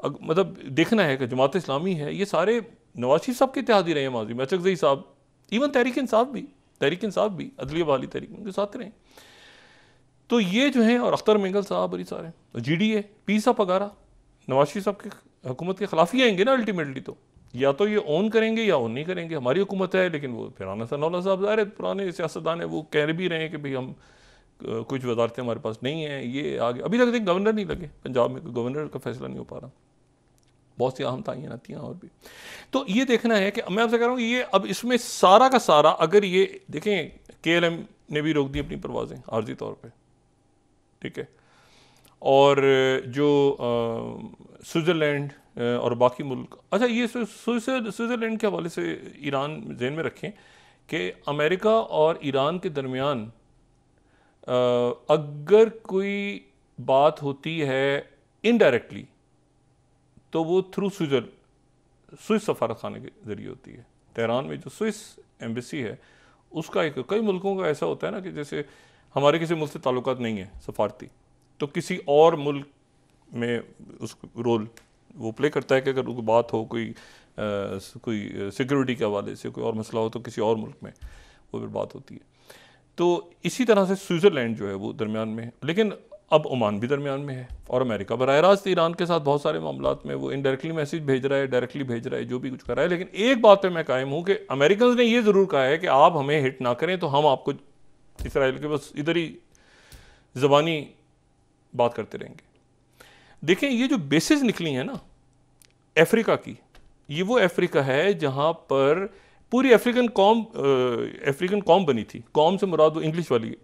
अग, मतलब देखना है कि जमात इस्लामी है ये सारे नवाज शरीफ साहब के इतिहादी रहे हैं माजी में अचकजई साहब इवन तहरीक इंसाफ भी तहरीक इंसाफ भी अदलिया वाली तहरीक उनके साथ रहे तो ये जो हैं और अख्तर मंगल साहब और ये सारे जी डी ए पी साहब पगारा नवाज शरीफ साहब के हुकूमत के खिलाफ ही आएंगे ना अल्टीमेटली तो या तो ये ऑन करेंगे या ऑन नहीं करेंगे हमारी हुकूमत है लेकिन वो आना सनौला साहब ज़ाहिर पुराने सियासतदान हैं वो कह भी रहे हैं कि भाई हम कुछ वजारतें हमारे पास नहीं हैं ये आगे अभी तक देखिए गवर्नर नहीं लगे पंजाब में गवर्नर तो का फैसला नहीं हो पा रहा बहुत सी अहम हैं और भी तो ये देखना है कि मैं आपसे कह रहा हूँ ये अब इसमें सारा का सारा अगर ये देखें के एल एम ने भी रोक दी अपनी परवाजें आर्जी तौर पर ठीक है और जो स्विट्ज़रलैंड और बाकी मुल्क अच्छा ये स्विट्ज़रलैंड के हवाले से ईरान जेन में रखें कि अमेरिका और ईरान के दरमियान अगर कोई बात होती है इनडायरेक्टली तो वो थ्रू स्विजर स्विस सफारतखाना के ज़रिए होती है तेहरान में जो स्विस एम्बेसी है उसका एक कई मुल्कों का ऐसा होता है ना कि जैसे हमारे किसी मुल्क से ताल्लुक नहीं है सफारती तो किसी और मुल्क में उस रोल वो प्ले करता है कि अगर कोई बात हो कोई आ, कोई सिक्योरिटी के हवाले से कोई और मसला हो तो किसी और मुल्क में वो फिर बात होती है तो इसी तरह से स्विट्ज़रलैंड जो है वो दरमियान में है लेकिन अब ओमान भी दरमियान में है और अमेरिका बरह रास्त ईरान के साथ बहुत सारे मामला में वो इनडायरेक्टली मैसेज भेज रहा है डायरेक्टली भेज रहा है जो भी कुछ कर रहा है लेकिन एक बात पर मैं कायम हूँ कि अमेरिकन ने ये ज़रूर कहा है कि आप हमें हिट ना करें तो हम आपको इसराइल के बस इधर ही ज़बानी बात करते रहेंगे देखें ये जो बेसिस निकली हैं ना अफ्रीका की ये वो अफ्रीका है जहाँ पर पूरी अफ्रीकन कॉम अफ्रीकन कॉम बनी थी कॉम से मुराद वो इंग्लिश वाली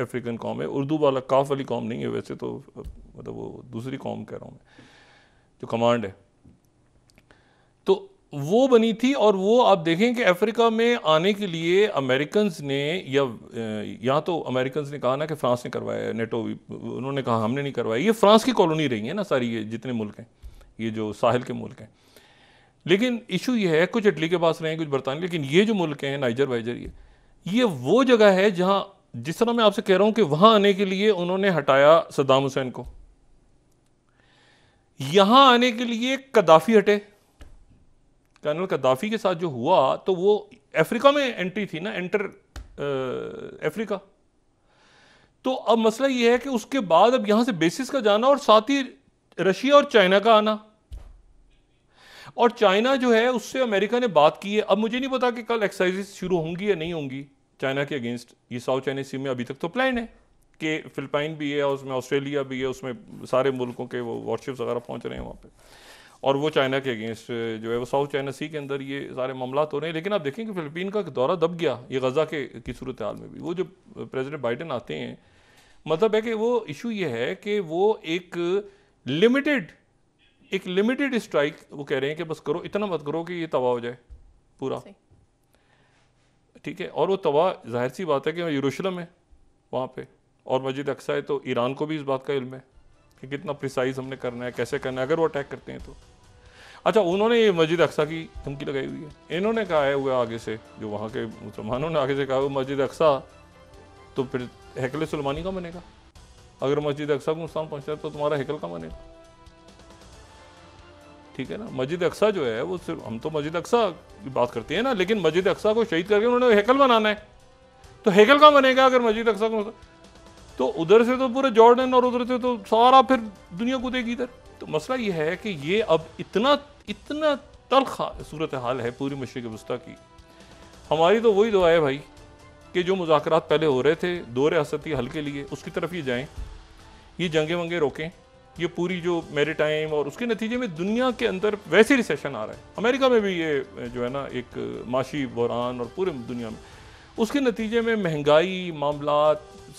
अफ्रीकन कॉम है उर्दू वाला काफ वाली कॉम नहीं है वैसे तो मतलब वो दूसरी कॉम कह रहा हूँ मैं जो कमांड है वो बनी थी और वो आप देखें कि अफ्रीका में आने के लिए अमेरिकन ने या यहाँ तो अमेरिकन ने कहा ना कि फ्रांस ने करवाया नेटो उन्होंने कहा हमने नहीं करवाया ये फ्रांस की कॉलोनी रही है ना सारी ये जितने मुल्क हैं ये जो साहिल के मुल्क हैं लेकिन इशू ये है कुछ इटली के पास रहे हैं कुछ बरतानवी लेकिन ये जो मुल्क हैं नाइजर वाइजर ये ये वो जगह है जहाँ जिस तरह मैं आपसे कह रहा हूँ कि वहाँ आने के लिए उन्होंने हटाया सद्दाम हुसैन को यहाँ आने के लिए कदाफी हटे जनरल कदाफी के साथ जो हुआ तो वो अफ्रीका में एंट्री थी ना एंटर अफ्रीका तो अब मसला ये है कि उसके बाद अब यहां से बेसिस का जाना और साथ ही रशिया और चाइना का आना और चाइना जो है उससे अमेरिका ने बात की है अब मुझे नहीं पता कि कल एक्सरसाइजेस शुरू होंगी या नहीं होंगी चाइना के अगेंस्ट ये साउथ चाइना सी में अभी तक तो प्लान है कि फिलिपाइन भी है उसमें ऑस्ट्रेलिया भी है उसमें सारे मुल्कों के वो वॉरशिप्स वगैरह पहुंच रहे हैं वहां पर और वो चाइना के अगेंस्ट जो है वो साउथ चाइना सी के अंदर ये सारे मामला हो तो रहे हैं लेकिन आप देखें कि फ़िलिपीन का दौरा दब गया ये गज़ा के की सूरत हाल में भी वो जो प्रेसिडेंट बाइडन आते हैं मतलब है कि वो इशू ये है कि वो एक लिमिटेड एक लिमिटेड स्ट्राइक वो कह रहे हैं कि बस करो इतना मत करो कि ये तबाह हो जाए पूरा ठीक है और वो तबाह जाहिर सी बात है कि यूशलम है वहाँ पर और मस्जिद अक्सा है तो ईरान को भी इस बात का इल्म है कि कितना प्रिसाइज हमने करना है कैसे करना है अगर वो अटैक करते हैं तो अच्छा उन्होंने ये मस्जिद अक्सा की धमकी लगाई हुई है इन्होंने कहा है वह आगे से जो वहाँ के मुसलमानों ने आगे से कहा वो मस्जिद अक्सा तो फिर हैकल सलमानी का बनेगा अगर मस्जिद अक्सा को नुकसान पहुँचता है तो तुम्हारा हैकल का बनेगा ठीक है ना मस्जिद अक्सा जो है वो सिर्फ हम तो मस्जिद अक्सा की बात करते हैं ना लेकिन मस्जिद अक्सा को शहीद करके उन्होंने हैकल बनाना है तो हैकल का बनेगा अगर मस्जिद अक्सा को तो उधर से तो पूरा जॉर्डन और उधर से तो सारा फिर दुनिया को देगी इधर तो मसला ये है कि ये अब इतना इतना तलखा सूरत हाल है पूरी मशरक़ वस्ती की हमारी तो वही दुआ है भाई कि जो मुजाकर पहले हो रहे थे दो रियासती हल के लिए उसकी तरफ ये जाएँ ये जंगे वंगे रोकें ये पूरी जो मेरी टाइम और उसके नतीजे में दुनिया के अंदर वैसे रिसेशन आ रहा है अमेरिका में भी ये जो है ना एक माशी बहरान और पूरे दुनिया में उसके नतीजे में महंगाई मामला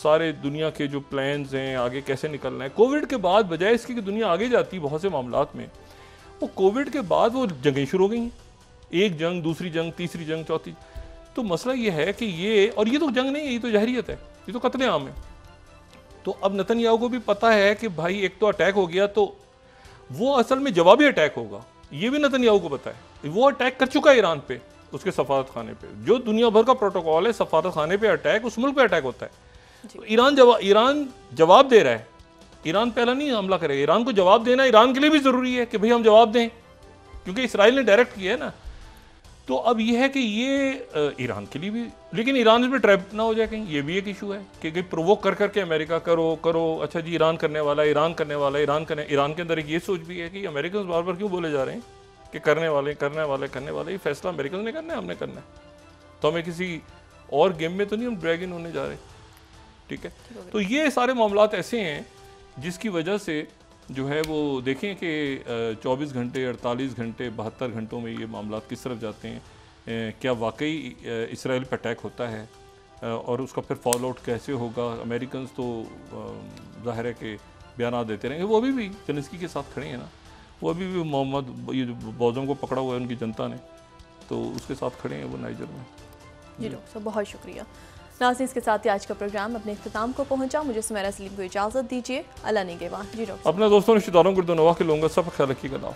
सारे दुनिया के जो प्लान्स हैं आगे कैसे निकलना है कोविड के बाद बजाय इसके कि दुनिया आगे जाती बहुत से मामला में वो कोविड के बाद वो जंगें शुरू हो गई हैं एक जंग दूसरी जंग तीसरी जंग चौथी तो मसला ये है कि ये और ये तो जंग नहीं है ये तो जहरीत है ये तो कतले आम है तो अब नतन याओ को भी पता है कि भाई एक तो अटैक हो गया तो वो असल में जवाबी अटैक होगा ये भी नतन याओ को पता है वो अटैक कर चुका है ईरान पे उसके सफारत खाने पे जो दुनिया भर का प्रोटोकॉल है सफारत खाने पे अटैक उस मुल्क पे अटैक होता है ईरान जवाब ईरान जवाब दे रहा है ईरान पहला नहीं हमला करेगा ईरान को जवाब देना ईरान के लिए भी ज़रूरी है कि भाई हम जवाब दें क्योंकि इसराइल ने डायरेक्ट किया है ना तो अब यह है कि ये ईरान के लिए भी लेकिन ईरान भी ट्रैप ना हो जाए कहीं ये भी एक इशू है कि कहीं प्रोवोक कर करके अमेरिका करो करो अच्छा जी ईरान करने वाला ईरान करने वाला ईरान करने ईरान के अंदर एक ये सोच भी है कि अमेरिकन बार बार क्यों बोले जा रहे हैं कि करने वाले करने वाले करने वाले ये फैसला अमेरिकन ने करना है हमने करना है तो हमें किसी और गेम में तो नहीं हम ड्रैग इन होने जा रहे ठीक है तो ये सारे मामला ऐसे हैं जिसकी वजह से जो है वो देखें कि 24 घंटे 48 घंटे बहत्तर घंटों में ये मामला किस तरफ जाते हैं क्या वाकई इसराइल पर अटैक होता है और उसका फिर फॉल आउट कैसे होगा अमेरिकन तो जाहिर है कि बयान देते रहेंगे वो अभी भी जनस्की के साथ खड़े हैं ना वो अभी भी मोहम्मद ये बौजम को पकड़ा हुआ है उनकी जनता ने तो उसके साथ खड़े हैं वो नाइजर में जी डॉक्टर साहब बहुत शुक्रिया नाजीज के साथ ही आज का प्रोग्राम अपने अख्ताम को पहुंचा मुझे सुमेरा सलीम को इजाज़त दीजिए अल्लाह ने गेवा जी अपने दोस्तों रिश्तेदारों को दोनों के लोगों का सब ख्याल रखिएगा